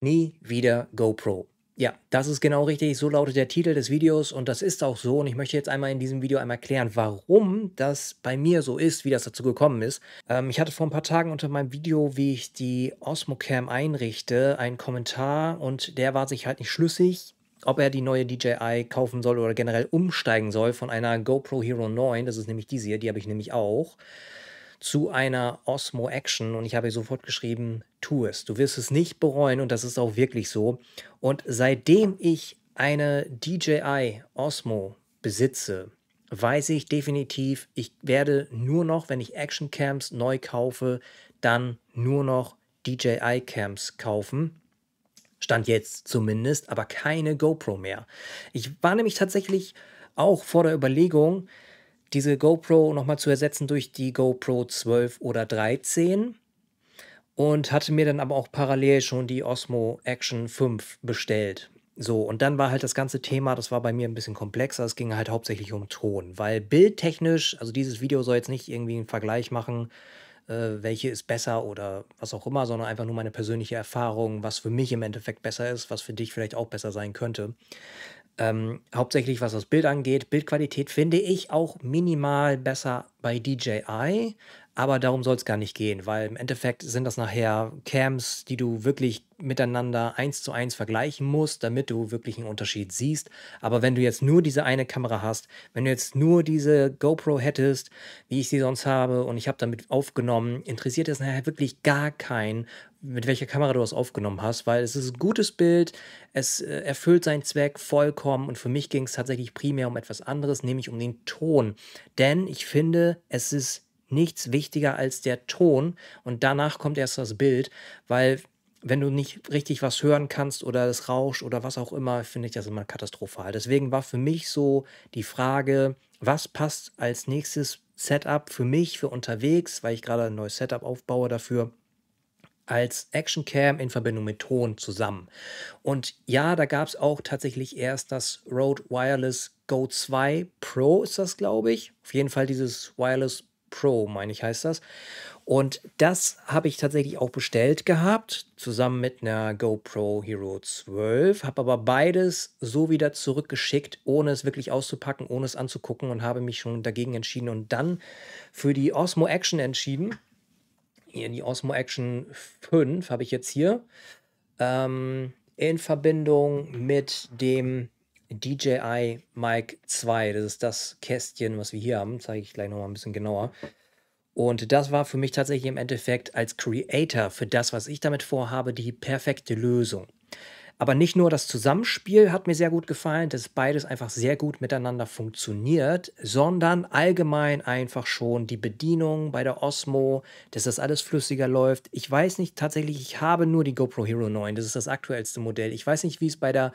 Nie wieder GoPro. Ja, das ist genau richtig. So lautet der Titel des Videos und das ist auch so. Und ich möchte jetzt einmal in diesem Video einmal klären, warum das bei mir so ist, wie das dazu gekommen ist. Ähm, ich hatte vor ein paar Tagen unter meinem Video, wie ich die Osmocam einrichte, einen Kommentar und der war sich halt nicht schlüssig, ob er die neue DJI kaufen soll oder generell umsteigen soll von einer GoPro Hero 9. Das ist nämlich diese hier, die habe ich nämlich auch zu einer Osmo Action und ich habe sofort geschrieben, tu es, du wirst es nicht bereuen und das ist auch wirklich so. Und seitdem ich eine DJI Osmo besitze, weiß ich definitiv, ich werde nur noch, wenn ich Action Camps neu kaufe, dann nur noch DJI Camps kaufen. Stand jetzt zumindest, aber keine GoPro mehr. Ich war nämlich tatsächlich auch vor der Überlegung, diese GoPro nochmal zu ersetzen durch die GoPro 12 oder 13 und hatte mir dann aber auch parallel schon die Osmo Action 5 bestellt. So, und dann war halt das ganze Thema, das war bei mir ein bisschen komplexer, es ging halt hauptsächlich um Ton, weil bildtechnisch, also dieses Video soll jetzt nicht irgendwie einen Vergleich machen, äh, welche ist besser oder was auch immer, sondern einfach nur meine persönliche Erfahrung, was für mich im Endeffekt besser ist, was für dich vielleicht auch besser sein könnte. Ähm, hauptsächlich was das Bild angeht. Bildqualität finde ich auch minimal besser bei DJI, aber darum soll es gar nicht gehen, weil im Endeffekt sind das nachher Cams, die du wirklich miteinander eins zu eins vergleichen musst, damit du wirklich einen Unterschied siehst. Aber wenn du jetzt nur diese eine Kamera hast, wenn du jetzt nur diese GoPro hättest, wie ich sie sonst habe und ich habe damit aufgenommen, interessiert es nachher wirklich gar keinen, mit welcher Kamera du das aufgenommen hast, weil es ist ein gutes Bild, es äh, erfüllt seinen Zweck vollkommen und für mich ging es tatsächlich primär um etwas anderes, nämlich um den Ton. Denn ich finde, es ist nichts wichtiger als der Ton und danach kommt erst das Bild, weil wenn du nicht richtig was hören kannst oder es rauscht oder was auch immer, finde ich das immer katastrophal. Deswegen war für mich so die Frage, was passt als nächstes Setup für mich, für unterwegs, weil ich gerade ein neues Setup aufbaue dafür, als Action Cam in Verbindung mit Ton zusammen. Und ja, da gab es auch tatsächlich erst das Rode Wireless Go 2 Pro, ist das, glaube ich. Auf jeden Fall dieses Wireless Pro, meine ich, heißt das. Und das habe ich tatsächlich auch bestellt gehabt, zusammen mit einer GoPro Hero 12. Habe aber beides so wieder zurückgeschickt, ohne es wirklich auszupacken, ohne es anzugucken und habe mich schon dagegen entschieden und dann für die Osmo Action entschieden. Hier die Osmo Action 5 habe ich jetzt hier. Ähm, in Verbindung mit dem DJI Mic 2. Das ist das Kästchen, was wir hier haben. Zeige ich gleich nochmal ein bisschen genauer. Und das war für mich tatsächlich im Endeffekt als Creator für das, was ich damit vorhabe, die perfekte Lösung. Aber nicht nur das Zusammenspiel hat mir sehr gut gefallen, dass beides einfach sehr gut miteinander funktioniert, sondern allgemein einfach schon die Bedienung bei der Osmo, dass das alles flüssiger läuft. Ich weiß nicht tatsächlich, ich habe nur die GoPro Hero 9, das ist das aktuellste Modell. Ich weiß nicht, wie es bei der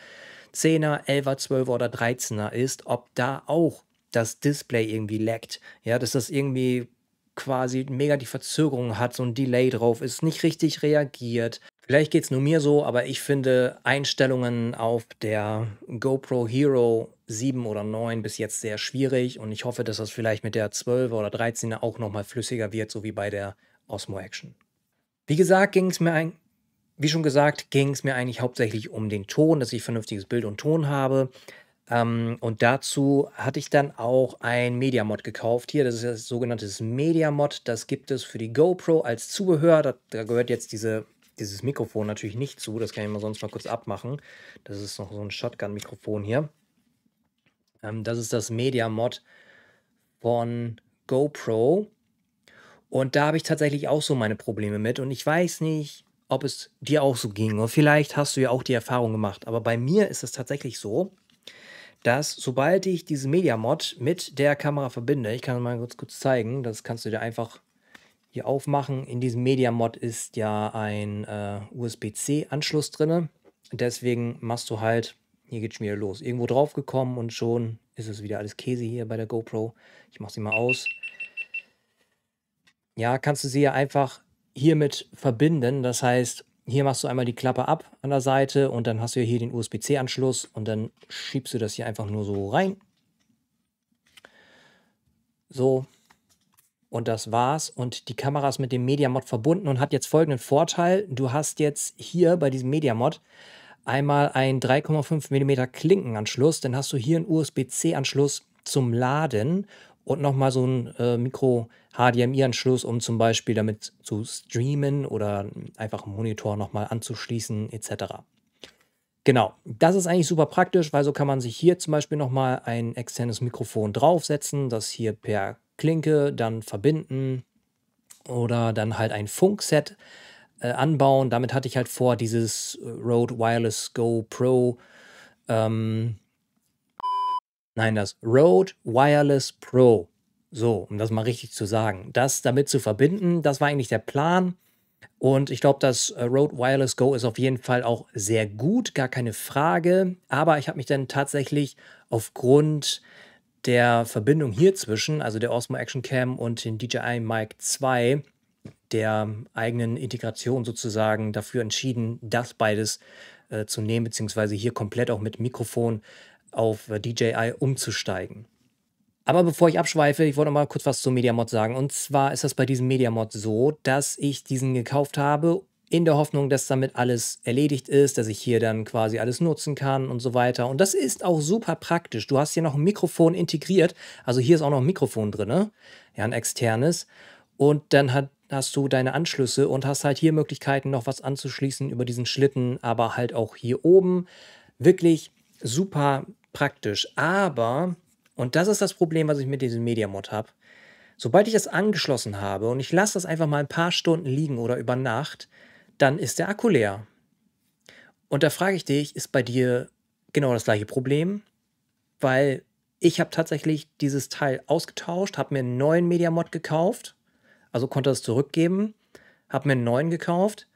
10er, 11er, 12er oder 13er ist, ob da auch das Display irgendwie laggt. Ja, dass das irgendwie quasi mega die Verzögerung hat, so ein Delay drauf ist, nicht richtig reagiert. Vielleicht geht es nur mir so, aber ich finde Einstellungen auf der GoPro Hero 7 oder 9 bis jetzt sehr schwierig und ich hoffe, dass das vielleicht mit der 12 oder 13 auch nochmal flüssiger wird, so wie bei der Osmo Action. Wie gesagt, ging es mir ein, wie schon gesagt, ging es mir eigentlich hauptsächlich um den Ton, dass ich vernünftiges Bild und Ton habe. Ähm, und dazu hatte ich dann auch ein Media-Mod gekauft. Hier, das ist das sogenannte Media-Mod. Das gibt es für die GoPro als Zubehör. Da, da gehört jetzt diese dieses Mikrofon natürlich nicht zu. Das kann ich mal sonst mal kurz abmachen. Das ist noch so ein Shotgun-Mikrofon hier. Ähm, das ist das Media-Mod von GoPro. Und da habe ich tatsächlich auch so meine Probleme mit. Und ich weiß nicht, ob es dir auch so ging. Und vielleicht hast du ja auch die Erfahrung gemacht. Aber bei mir ist es tatsächlich so, dass sobald ich diesen Media-Mod mit der Kamera verbinde, ich kann mal kurz, kurz zeigen, das kannst du dir einfach hier aufmachen. In diesem Media-Mod ist ja ein äh, USB-C-Anschluss drin. Deswegen machst du halt, hier geht es mir los, irgendwo drauf gekommen und schon ist es wieder alles Käse hier bei der GoPro. Ich mache sie mal aus. Ja, kannst du sie ja einfach hiermit verbinden. Das heißt, hier machst du einmal die Klappe ab an der Seite und dann hast du hier den USB-C-Anschluss und dann schiebst du das hier einfach nur so rein. So, und das war's. Und die Kamera ist mit dem Mediamod verbunden und hat jetzt folgenden Vorteil. Du hast jetzt hier bei diesem Mediamod einmal einen 3,5 mm Klinkenanschluss. Dann hast du hier einen USB-C-Anschluss zum Laden und nochmal so einen äh, Micro-HDMI-Anschluss, um zum Beispiel damit zu streamen oder einfach einen Monitor nochmal anzuschließen etc. Genau, das ist eigentlich super praktisch, weil so kann man sich hier zum Beispiel nochmal ein externes Mikrofon draufsetzen, das hier per Klinke dann verbinden oder dann halt ein Funkset äh, anbauen. Damit hatte ich halt vor, dieses äh, Rode Wireless Go Pro, ähm, nein, das Rode Wireless Pro, so, um das mal richtig zu sagen, das damit zu verbinden, das war eigentlich der Plan. Und ich glaube, das äh, Rode Wireless Go ist auf jeden Fall auch sehr gut, gar keine Frage. Aber ich habe mich dann tatsächlich aufgrund der Verbindung hier zwischen, also der Osmo Action Cam und den DJI Mic 2, der eigenen Integration sozusagen dafür entschieden, das beides äh, zu nehmen, beziehungsweise hier komplett auch mit Mikrofon auf äh, DJI umzusteigen. Aber bevor ich abschweife, ich wollte noch mal kurz was zum Mediamod sagen. Und zwar ist das bei diesem Mediamod so, dass ich diesen gekauft habe in der Hoffnung, dass damit alles erledigt ist, dass ich hier dann quasi alles nutzen kann und so weiter. Und das ist auch super praktisch. Du hast hier noch ein Mikrofon integriert. Also hier ist auch noch ein Mikrofon drin, ne? ja, ein externes. Und dann hat, hast du deine Anschlüsse und hast halt hier Möglichkeiten, noch was anzuschließen über diesen Schlitten, aber halt auch hier oben. Wirklich super praktisch. Aber, und das ist das Problem, was ich mit diesem Media-Mod habe, sobald ich das angeschlossen habe und ich lasse das einfach mal ein paar Stunden liegen oder über Nacht, dann ist der Akku leer. Und da frage ich dich, ist bei dir genau das gleiche Problem? Weil ich habe tatsächlich dieses Teil ausgetauscht, habe mir einen neuen Media-Mod gekauft, also konnte es zurückgeben, habe mir einen neuen gekauft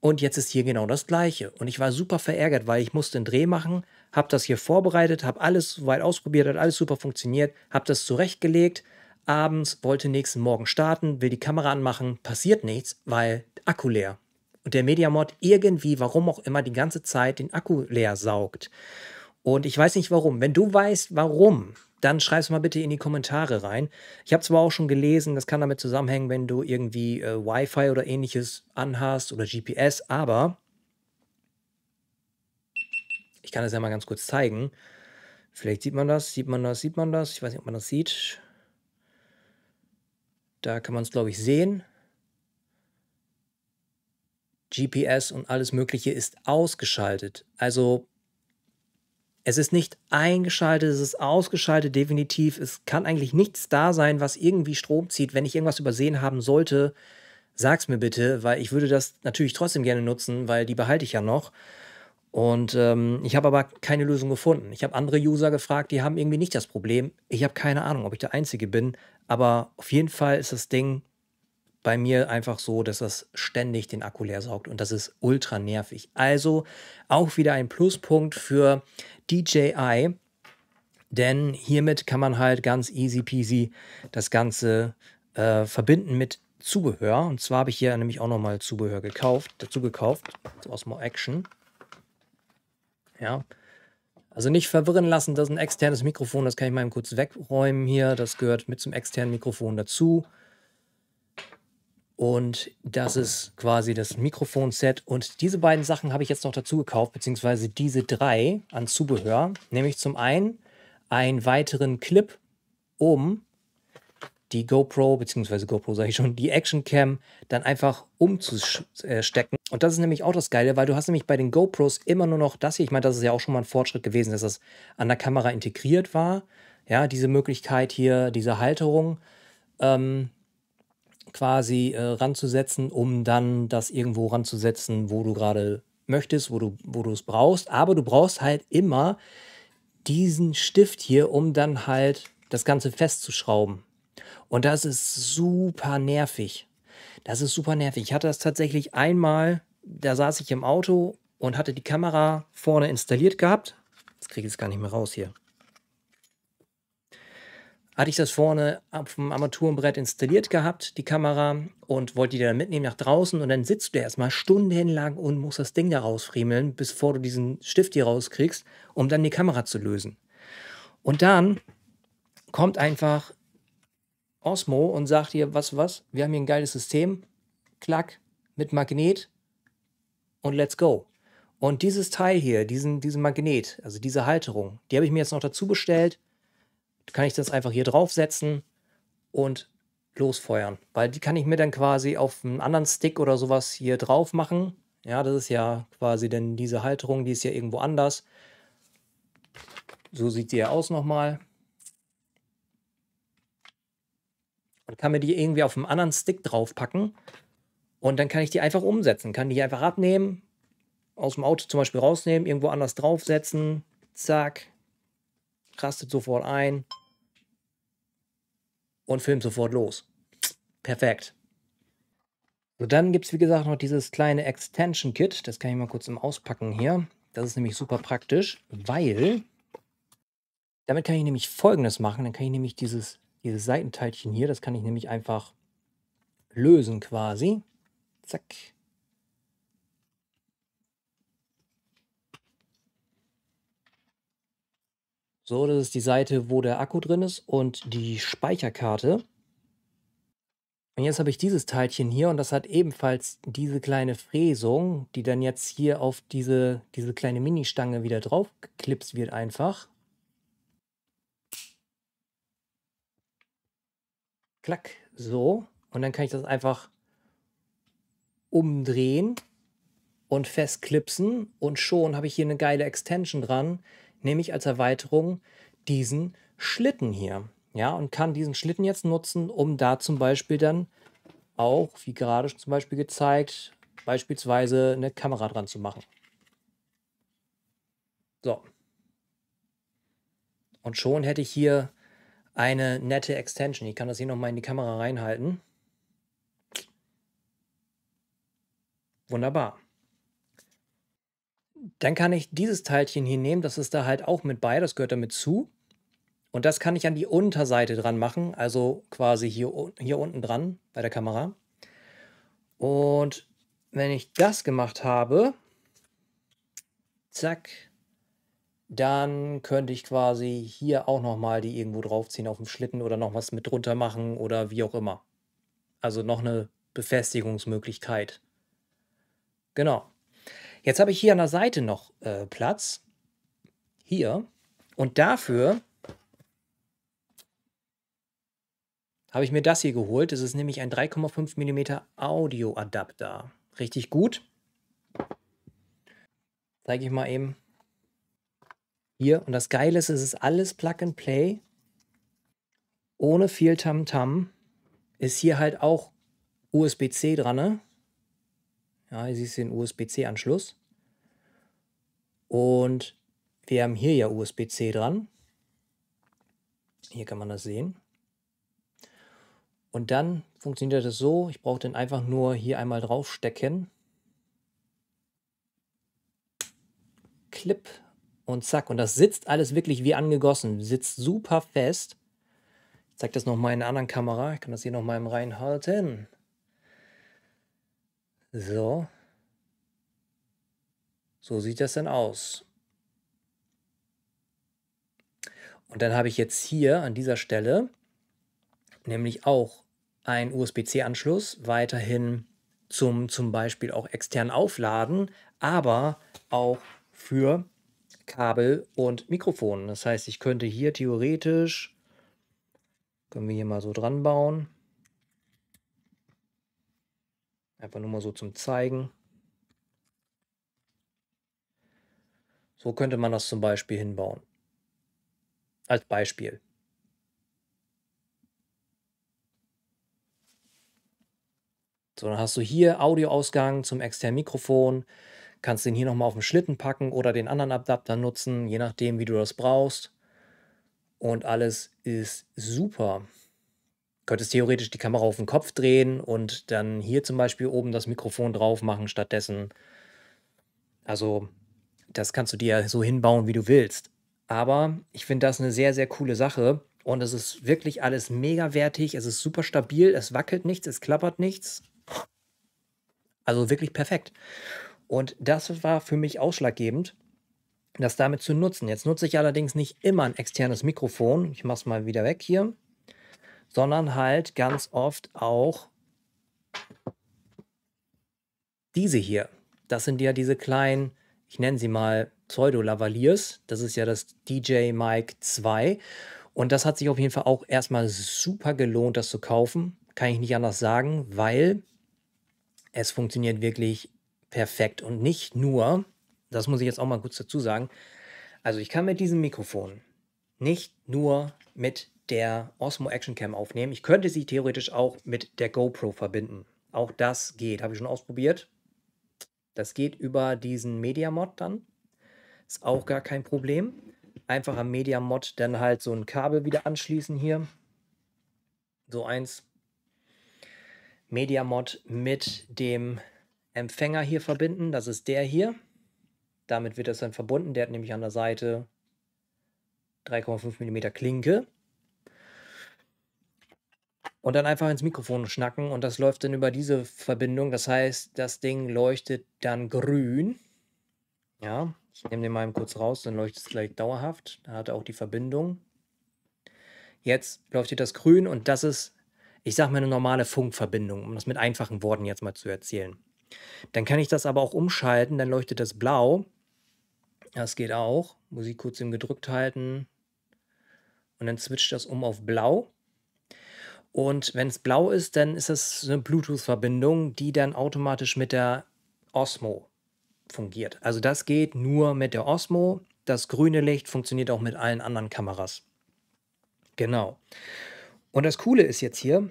und jetzt ist hier genau das gleiche. Und ich war super verärgert, weil ich musste einen Dreh machen, habe das hier vorbereitet, habe alles weit ausprobiert, hat alles super funktioniert, habe das zurechtgelegt, abends wollte nächsten Morgen starten, will die Kamera anmachen, passiert nichts, weil Akku leer und der Mediamod irgendwie, warum auch immer, die ganze Zeit den Akku leer saugt. Und ich weiß nicht warum. Wenn du weißt, warum, dann schreib es mal bitte in die Kommentare rein. Ich habe zwar auch schon gelesen, das kann damit zusammenhängen, wenn du irgendwie äh, Wi-Fi oder ähnliches anhast oder GPS, aber ich kann das ja mal ganz kurz zeigen. Vielleicht sieht man das, sieht man das, sieht man das. Ich weiß nicht, ob man das sieht. Da kann man es, glaube ich, sehen. GPS und alles Mögliche ist ausgeschaltet. Also es ist nicht eingeschaltet, es ist ausgeschaltet, definitiv. Es kann eigentlich nichts da sein, was irgendwie Strom zieht. Wenn ich irgendwas übersehen haben sollte, sag's mir bitte, weil ich würde das natürlich trotzdem gerne nutzen, weil die behalte ich ja noch. Und ähm, ich habe aber keine Lösung gefunden. Ich habe andere User gefragt, die haben irgendwie nicht das Problem. Ich habe keine Ahnung, ob ich der Einzige bin, aber auf jeden Fall ist das Ding bei mir einfach so, dass das ständig den Akku leer saugt und das ist ultra nervig. Also auch wieder ein Pluspunkt für DJI, denn hiermit kann man halt ganz easy peasy das Ganze äh, verbinden mit Zubehör. Und zwar habe ich hier nämlich auch nochmal Zubehör gekauft, dazu gekauft, so aus More Action. Ja. Also nicht verwirren lassen, das ist ein externes Mikrofon, das kann ich mal kurz wegräumen hier. Das gehört mit zum externen Mikrofon dazu. Und das ist quasi das Mikrofon-Set. Und diese beiden Sachen habe ich jetzt noch dazu gekauft, beziehungsweise diese drei an Zubehör. Nämlich zum einen einen weiteren Clip, um die GoPro, beziehungsweise GoPro sage ich schon, die Action Cam dann einfach umzustecken. Und das ist nämlich auch das Geile, weil du hast nämlich bei den GoPros immer nur noch das hier. Ich meine, das ist ja auch schon mal ein Fortschritt gewesen, dass das an der Kamera integriert war. Ja, diese Möglichkeit hier, diese Halterung. Ähm, quasi äh, ranzusetzen, um dann das irgendwo ranzusetzen, wo du gerade möchtest, wo du wo du es brauchst. Aber du brauchst halt immer diesen Stift hier, um dann halt das Ganze festzuschrauben. Und das ist super nervig. Das ist super nervig. Ich hatte das tatsächlich einmal, da saß ich im Auto und hatte die Kamera vorne installiert gehabt. Jetzt kriege ich es gar nicht mehr raus hier hatte ich das vorne auf dem Armaturenbrett installiert gehabt, die Kamera, und wollte die dann mitnehmen nach draußen. Und dann sitzt du erstmal stundenlang und musst das Ding da rausfriemeln, bevor du diesen Stift hier rauskriegst, um dann die Kamera zu lösen. Und dann kommt einfach Osmo und sagt dir, was, was, wir haben hier ein geiles System, klack, mit Magnet und let's go. Und dieses Teil hier, diesen, diesen Magnet, also diese Halterung, die habe ich mir jetzt noch dazu bestellt kann ich das einfach hier draufsetzen und losfeuern. Weil die kann ich mir dann quasi auf einen anderen Stick oder sowas hier drauf machen. Ja, das ist ja quasi denn diese Halterung, die ist ja irgendwo anders. So sieht die ja aus nochmal. Und kann mir die irgendwie auf einen anderen Stick draufpacken. Und dann kann ich die einfach umsetzen. Kann die einfach abnehmen, aus dem Auto zum Beispiel rausnehmen, irgendwo anders draufsetzen. Zack. Rastet sofort ein und filmt sofort los. Perfekt. So, dann gibt es wie gesagt noch dieses kleine Extension Kit. Das kann ich mal kurz im Auspacken hier. Das ist nämlich super praktisch, weil damit kann ich nämlich folgendes machen. Dann kann ich nämlich dieses, dieses Seitenteilchen hier, das kann ich nämlich einfach lösen quasi. Zack. So, das ist die Seite, wo der Akku drin ist und die Speicherkarte. Und jetzt habe ich dieses Teilchen hier und das hat ebenfalls diese kleine Fräsung, die dann jetzt hier auf diese, diese kleine Mini-Stange wieder drauf geklipst wird einfach. Klack, so. Und dann kann ich das einfach umdrehen und festklipsen und schon habe ich hier eine geile Extension dran, nämlich als Erweiterung diesen Schlitten hier. Ja, und kann diesen Schlitten jetzt nutzen, um da zum Beispiel dann auch, wie gerade zum Beispiel gezeigt, beispielsweise eine Kamera dran zu machen. So. Und schon hätte ich hier eine nette Extension. Ich kann das hier nochmal in die Kamera reinhalten. Wunderbar dann kann ich dieses Teilchen hier nehmen, das ist da halt auch mit bei, das gehört damit zu. Und das kann ich an die Unterseite dran machen, also quasi hier, hier unten dran bei der Kamera. Und wenn ich das gemacht habe, zack, dann könnte ich quasi hier auch nochmal die irgendwo draufziehen auf dem Schlitten oder noch was mit drunter machen oder wie auch immer. Also noch eine Befestigungsmöglichkeit. Genau. Jetzt habe ich hier an der Seite noch äh, Platz. Hier. Und dafür habe ich mir das hier geholt. Das ist nämlich ein 3,5 mm Audioadapter. Richtig gut. Zeige ich mal eben. Hier. Und das Geile ist, es ist alles Plug and Play. Ohne viel Tamtam. -Tam. Ist hier halt auch USB-C dran. Ne? Ja, hier siehst du den USB-C-Anschluss. Und wir haben hier ja USB-C dran. Hier kann man das sehen. Und dann funktioniert das so, ich brauche den einfach nur hier einmal draufstecken. Clip und zack. Und das sitzt alles wirklich wie angegossen. Sitzt super fest. Ich zeige das nochmal in einer anderen Kamera. Ich kann das hier nochmal im Reinhalten. halten. So. So sieht das dann aus. Und dann habe ich jetzt hier an dieser Stelle nämlich auch einen USB-C-Anschluss weiterhin zum zum Beispiel auch extern aufladen, aber auch für Kabel und Mikrofon. Das heißt, ich könnte hier theoretisch, können wir hier mal so dran bauen, Einfach nur mal so zum Zeigen. So könnte man das zum Beispiel hinbauen. Als Beispiel. So, dann hast du hier Audioausgang zum externen Mikrofon, kannst den hier nochmal auf den Schlitten packen oder den anderen Adapter nutzen, je nachdem, wie du das brauchst. Und alles ist super könntest theoretisch die Kamera auf den Kopf drehen und dann hier zum Beispiel oben das Mikrofon drauf machen stattdessen. Also, das kannst du dir so hinbauen, wie du willst. Aber ich finde das eine sehr, sehr coole Sache. Und es ist wirklich alles mega wertig. Es ist super stabil. Es wackelt nichts. Es klappert nichts. Also wirklich perfekt. Und das war für mich ausschlaggebend, das damit zu nutzen. Jetzt nutze ich allerdings nicht immer ein externes Mikrofon. Ich mache es mal wieder weg hier sondern halt ganz oft auch diese hier. Das sind ja diese kleinen, ich nenne sie mal Pseudo-Lavaliers. Das ist ja das DJ Mic 2. Und das hat sich auf jeden Fall auch erstmal super gelohnt, das zu kaufen. Kann ich nicht anders sagen, weil es funktioniert wirklich perfekt. Und nicht nur, das muss ich jetzt auch mal kurz dazu sagen, also ich kann mit diesem Mikrofon nicht nur mit der Osmo Action Cam aufnehmen. Ich könnte sie theoretisch auch mit der GoPro verbinden. Auch das geht. Habe ich schon ausprobiert. Das geht über diesen Media Mod dann. Ist auch gar kein Problem. Einfach am Media Mod dann halt so ein Kabel wieder anschließen hier. So eins. Media Mod mit dem Empfänger hier verbinden. Das ist der hier. Damit wird das dann verbunden. Der hat nämlich an der Seite 3,5 mm Klinke und dann einfach ins Mikrofon schnacken und das läuft dann über diese Verbindung. Das heißt, das Ding leuchtet dann grün. Ja, ich nehme den mal kurz raus, dann leuchtet es gleich dauerhaft. Dann hat er auch die Verbindung. Jetzt läuft hier das grün und das ist, ich sage mal, eine normale Funkverbindung, um das mit einfachen Worten jetzt mal zu erzählen. Dann kann ich das aber auch umschalten, dann leuchtet das blau. Das geht auch. Musik kurz im gedrückt halten. Und dann switcht das um auf blau. Und wenn es blau ist, dann ist es eine Bluetooth-Verbindung, die dann automatisch mit der Osmo fungiert. Also das geht nur mit der Osmo. Das grüne Licht funktioniert auch mit allen anderen Kameras. Genau. Und das Coole ist jetzt hier,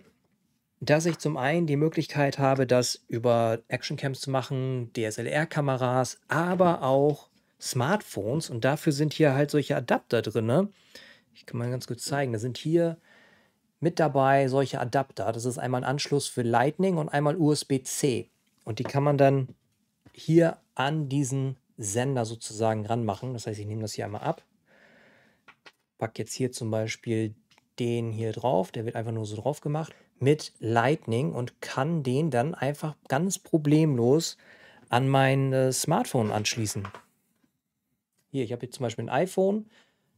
dass ich zum einen die Möglichkeit habe, das über Actioncams zu machen, DSLR-Kameras, aber auch Smartphones. Und dafür sind hier halt solche Adapter drin. Ich kann mal ganz kurz zeigen. Da sind hier mit dabei solche Adapter. Das ist einmal ein Anschluss für Lightning und einmal USB-C. Und die kann man dann hier an diesen Sender sozusagen ranmachen. Das heißt, ich nehme das hier einmal ab, packe jetzt hier zum Beispiel den hier drauf, der wird einfach nur so drauf gemacht, mit Lightning und kann den dann einfach ganz problemlos an mein äh, Smartphone anschließen. Hier, ich habe jetzt zum Beispiel ein iPhone,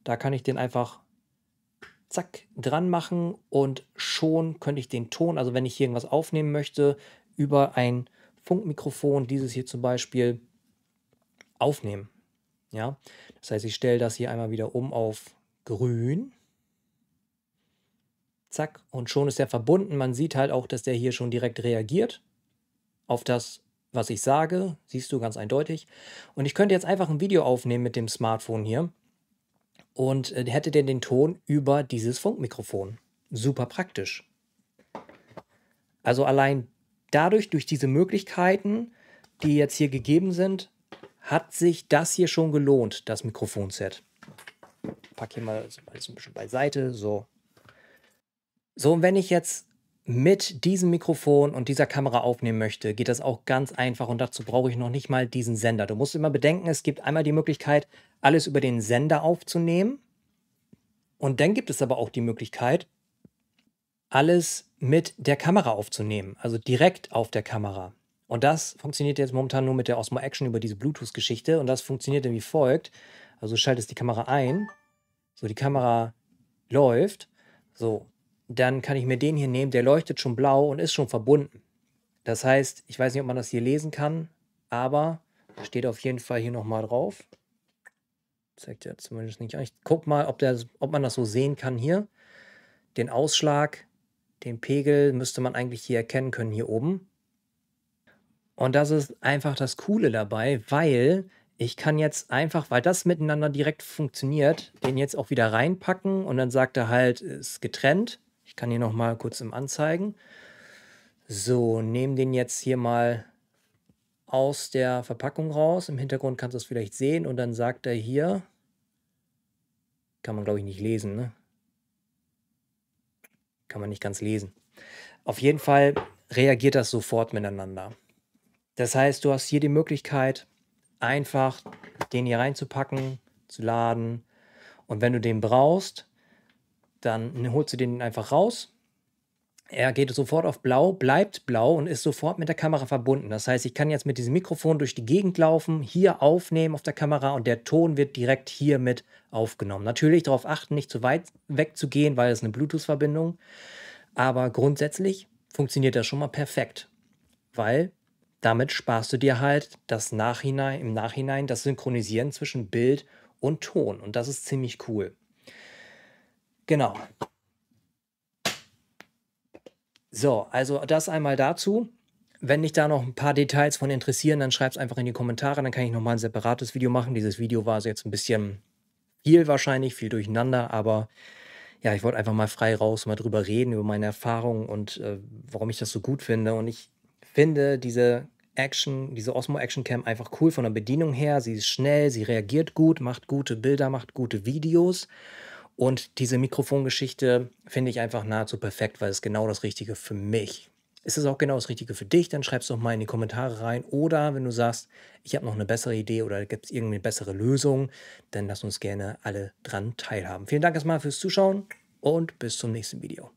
da kann ich den einfach zack, dran machen und schon könnte ich den Ton, also wenn ich hier irgendwas aufnehmen möchte, über ein Funkmikrofon, dieses hier zum Beispiel, aufnehmen. Ja, das heißt, ich stelle das hier einmal wieder um auf grün. Zack, und schon ist er verbunden. Man sieht halt auch, dass der hier schon direkt reagiert auf das, was ich sage. Siehst du ganz eindeutig. Und ich könnte jetzt einfach ein Video aufnehmen mit dem Smartphone hier und äh, hätte dann den Ton über dieses Funkmikrofon. Super praktisch. Also allein dadurch, durch diese Möglichkeiten, die jetzt hier gegeben sind, hat sich das hier schon gelohnt, das Mikrofonset. Pack hier mal alles ein bisschen beiseite, so. So, und wenn ich jetzt mit diesem Mikrofon und dieser Kamera aufnehmen möchte, geht das auch ganz einfach und dazu brauche ich noch nicht mal diesen Sender. Du musst immer bedenken, es gibt einmal die Möglichkeit, alles über den Sender aufzunehmen und dann gibt es aber auch die Möglichkeit, alles mit der Kamera aufzunehmen, also direkt auf der Kamera. Und das funktioniert jetzt momentan nur mit der Osmo Action über diese Bluetooth-Geschichte und das funktioniert dann wie folgt. Also schaltest die Kamera ein, so die Kamera läuft, so dann kann ich mir den hier nehmen, der leuchtet schon blau und ist schon verbunden. Das heißt, ich weiß nicht, ob man das hier lesen kann, aber steht auf jeden Fall hier nochmal drauf. Zeigt ja zumindest nicht an. Ich guck mal, ob, der, ob man das so sehen kann hier. Den Ausschlag, den Pegel müsste man eigentlich hier erkennen können, hier oben. Und das ist einfach das Coole dabei, weil ich kann jetzt einfach, weil das miteinander direkt funktioniert, den jetzt auch wieder reinpacken und dann sagt er halt, ist getrennt. Ich kann hier noch mal kurz im Anzeigen. So, nehmen den jetzt hier mal aus der Verpackung raus. Im Hintergrund kannst du es vielleicht sehen und dann sagt er hier, kann man glaube ich nicht lesen, ne? Kann man nicht ganz lesen. Auf jeden Fall reagiert das sofort miteinander. Das heißt, du hast hier die Möglichkeit, einfach den hier reinzupacken, zu laden. Und wenn du den brauchst, dann ne, holst du den einfach raus. Er geht sofort auf blau, bleibt blau und ist sofort mit der Kamera verbunden. Das heißt, ich kann jetzt mit diesem Mikrofon durch die Gegend laufen, hier aufnehmen auf der Kamera und der Ton wird direkt hier mit aufgenommen. Natürlich darauf achten, nicht zu weit wegzugehen, weil es eine Bluetooth-Verbindung. Aber grundsätzlich funktioniert das schon mal perfekt, weil damit sparst du dir halt das Nachhinein, im Nachhinein das Synchronisieren zwischen Bild und Ton. Und das ist ziemlich cool. Genau. So, also das einmal dazu. Wenn dich da noch ein paar Details von interessieren, dann schreib es einfach in die Kommentare, dann kann ich nochmal ein separates Video machen. Dieses Video war so jetzt ein bisschen viel wahrscheinlich, viel durcheinander, aber ja, ich wollte einfach mal frei raus, mal drüber reden, über meine Erfahrungen und äh, warum ich das so gut finde. Und ich finde diese Action, diese Osmo Action Cam einfach cool von der Bedienung her. Sie ist schnell, sie reagiert gut, macht gute Bilder, macht gute Videos. Und diese Mikrofongeschichte finde ich einfach nahezu perfekt, weil es genau das Richtige für mich. Ist Ist es auch genau das Richtige für dich? Dann schreib es doch mal in die Kommentare rein. Oder wenn du sagst, ich habe noch eine bessere Idee oder gibt es irgendeine bessere Lösung, dann lass uns gerne alle dran teilhaben. Vielen Dank erstmal fürs Zuschauen und bis zum nächsten Video.